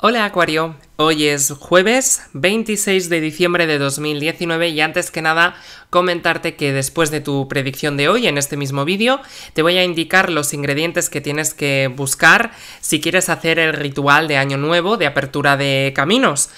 Hola Acuario, Hoy es jueves 26 de diciembre de 2019 y antes que nada comentarte que después de tu predicción de hoy en este mismo vídeo te voy a indicar los ingredientes que tienes que buscar si quieres hacer el ritual de año nuevo de apertura de caminos.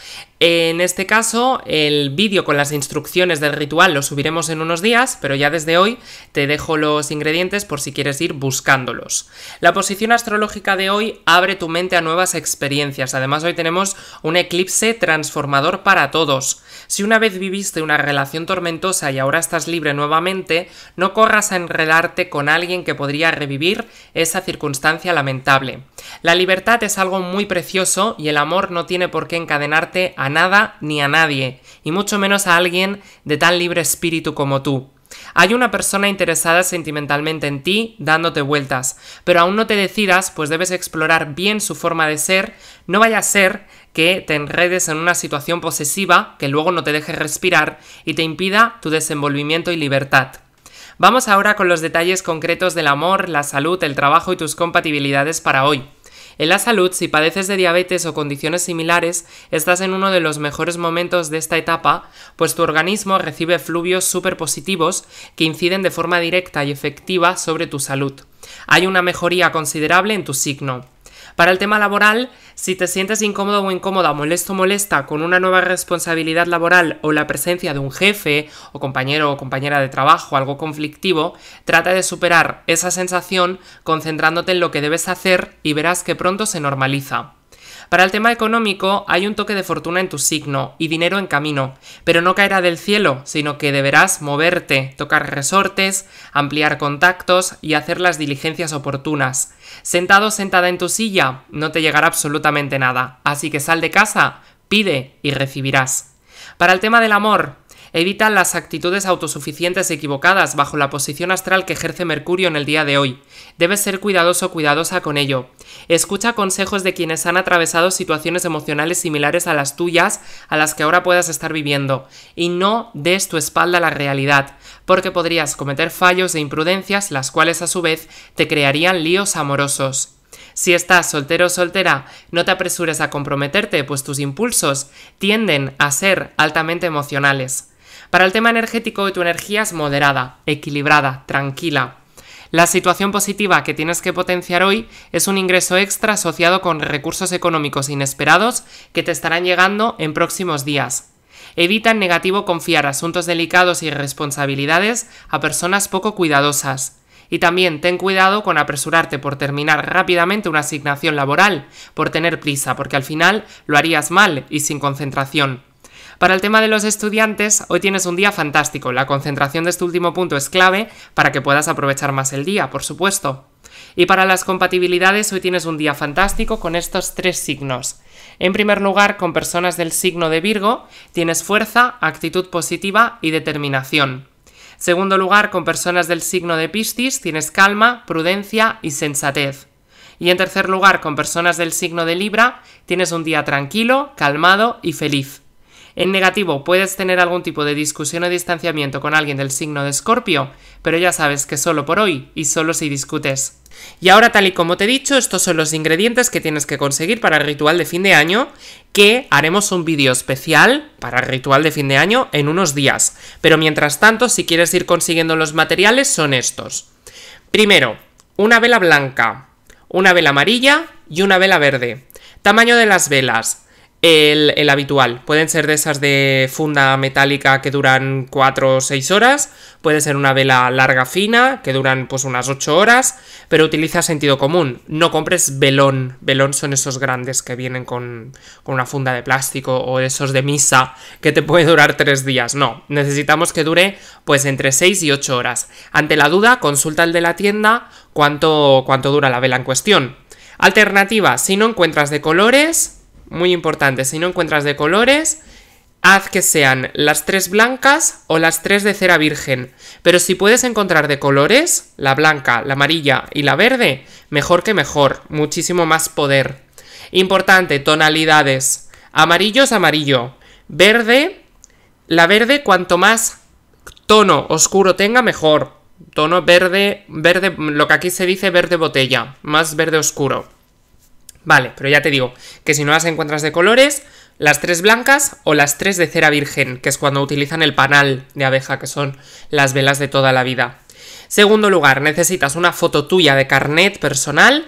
En este caso, el vídeo con las instrucciones del ritual lo subiremos en unos días, pero ya desde hoy te dejo los ingredientes por si quieres ir buscándolos. La posición astrológica de hoy abre tu mente a nuevas experiencias. Además, hoy tenemos un eclipse transformador para todos. Si una vez viviste una relación tormentosa y ahora estás libre nuevamente, no corras a enredarte con alguien que podría revivir esa circunstancia lamentable. La libertad es algo muy precioso y el amor no tiene por qué encadenarte a nada ni a nadie, y mucho menos a alguien de tan libre espíritu como tú. Hay una persona interesada sentimentalmente en ti dándote vueltas, pero aún no te decidas, pues debes explorar bien su forma de ser, no vaya a ser que te enredes en una situación posesiva que luego no te deje respirar y te impida tu desenvolvimiento y libertad. Vamos ahora con los detalles concretos del amor, la salud, el trabajo y tus compatibilidades para hoy. En la salud, si padeces de diabetes o condiciones similares, estás en uno de los mejores momentos de esta etapa, pues tu organismo recibe fluvios superpositivos que inciden de forma directa y efectiva sobre tu salud. Hay una mejoría considerable en tu signo. Para el tema laboral, si te sientes incómodo o incómoda, molesto o molesta con una nueva responsabilidad laboral o la presencia de un jefe o compañero o compañera de trabajo, algo conflictivo, trata de superar esa sensación concentrándote en lo que debes hacer y verás que pronto se normaliza. Para el tema económico, hay un toque de fortuna en tu signo y dinero en camino, pero no caerá del cielo, sino que deberás moverte, tocar resortes, ampliar contactos y hacer las diligencias oportunas. Sentado o sentada en tu silla, no te llegará absolutamente nada, así que sal de casa, pide y recibirás. Para el tema del amor, evita las actitudes autosuficientes equivocadas bajo la posición astral que ejerce Mercurio en el día de hoy. Debes ser cuidadoso o cuidadosa con ello. Escucha consejos de quienes han atravesado situaciones emocionales similares a las tuyas, a las que ahora puedas estar viviendo, y no des tu espalda a la realidad, porque podrías cometer fallos e imprudencias, las cuales a su vez te crearían líos amorosos. Si estás soltero o soltera, no te apresures a comprometerte, pues tus impulsos tienden a ser altamente emocionales. Para el tema energético, tu energía es moderada, equilibrada, tranquila. La situación positiva que tienes que potenciar hoy es un ingreso extra asociado con recursos económicos inesperados que te estarán llegando en próximos días. Evita en negativo confiar asuntos delicados y responsabilidades a personas poco cuidadosas. Y también ten cuidado con apresurarte por terminar rápidamente una asignación laboral, por tener prisa, porque al final lo harías mal y sin concentración. Para el tema de los estudiantes, hoy tienes un día fantástico. La concentración de este último punto es clave para que puedas aprovechar más el día, por supuesto. Y para las compatibilidades, hoy tienes un día fantástico con estos tres signos. En primer lugar, con personas del signo de Virgo, tienes fuerza, actitud positiva y determinación. Segundo lugar, con personas del signo de Piscis, tienes calma, prudencia y sensatez. Y en tercer lugar, con personas del signo de Libra, tienes un día tranquilo, calmado y feliz. En negativo, puedes tener algún tipo de discusión o distanciamiento con alguien del signo de Escorpio, pero ya sabes que solo por hoy y solo si discutes. Y ahora, tal y como te he dicho, estos son los ingredientes que tienes que conseguir para el ritual de fin de año, que haremos un vídeo especial para el ritual de fin de año en unos días. Pero mientras tanto, si quieres ir consiguiendo los materiales, son estos. Primero, una vela blanca, una vela amarilla y una vela verde. Tamaño de las velas el, habitual. Pueden ser de esas de funda metálica que duran 4 o 6 horas, puede ser una vela larga fina que duran pues unas 8 horas, pero utiliza sentido común. No compres velón, velón son esos grandes que vienen con, una funda de plástico o esos de misa que te puede durar 3 días. No, necesitamos que dure pues entre 6 y 8 horas. Ante la duda, consulta el de la tienda cuánto, cuánto dura la vela en cuestión. Alternativa, si no encuentras de colores, muy importante, si no encuentras de colores, haz que sean las tres blancas o las tres de cera virgen. Pero si puedes encontrar de colores, la blanca, la amarilla y la verde, mejor que mejor, muchísimo más poder. Importante, tonalidades. Amarillo es amarillo. Verde, la verde cuanto más tono oscuro tenga, mejor. Tono verde, verde, lo que aquí se dice verde botella, más verde oscuro. Vale, pero ya te digo que si no las encuentras de colores, las tres blancas o las tres de cera virgen, que es cuando utilizan el panal de abeja, que son las velas de toda la vida. Segundo lugar, necesitas una foto tuya de carnet personal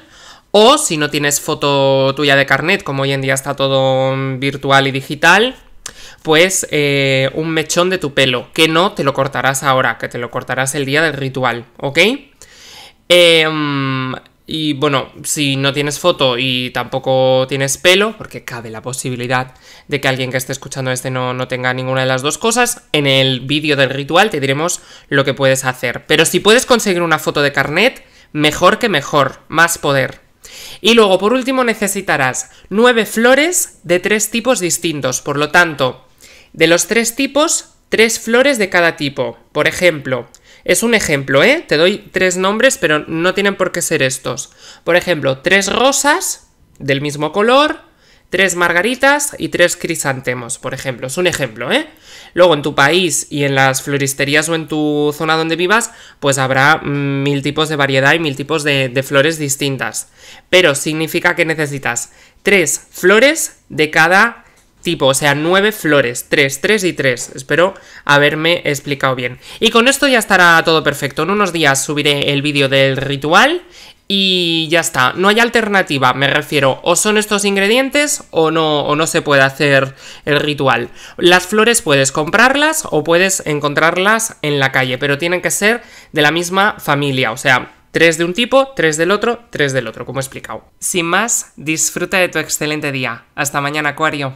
o si no tienes foto tuya de carnet, como hoy en día está todo virtual y digital, pues eh, un mechón de tu pelo, que no te lo cortarás ahora, que te lo cortarás el día del ritual, ¿ok? Eh, y bueno, si no tienes foto y tampoco tienes pelo, porque cabe la posibilidad de que alguien que esté escuchando este no, no tenga ninguna de las dos cosas, en el vídeo del ritual te diremos lo que puedes hacer. Pero si puedes conseguir una foto de carnet, mejor que mejor, más poder. Y luego, por último, necesitarás nueve flores de tres tipos distintos. Por lo tanto, de los tres tipos, tres flores de cada tipo. Por ejemplo, es un ejemplo, ¿eh? Te doy tres nombres, pero no tienen por qué ser estos. Por ejemplo, tres rosas del mismo color, tres margaritas y tres crisantemos, por ejemplo. Es un ejemplo, ¿eh? Luego en tu país y en las floristerías o en tu zona donde vivas, pues habrá mm, mil tipos de variedad y mil tipos de, de flores distintas. Pero significa que necesitas tres flores de cada tipo, o sea, nueve flores, tres, tres y tres. Espero haberme explicado bien. Y con esto ya estará todo perfecto. En unos días subiré el vídeo del ritual y ya está. No hay alternativa, me refiero, o son estos ingredientes o no, o no se puede hacer el ritual. Las flores puedes comprarlas o puedes encontrarlas en la calle, pero tienen que ser de la misma familia, o sea, Tres de un tipo, tres del otro, tres del otro, como he explicado. Sin más, disfruta de tu excelente día. Hasta mañana, Acuario.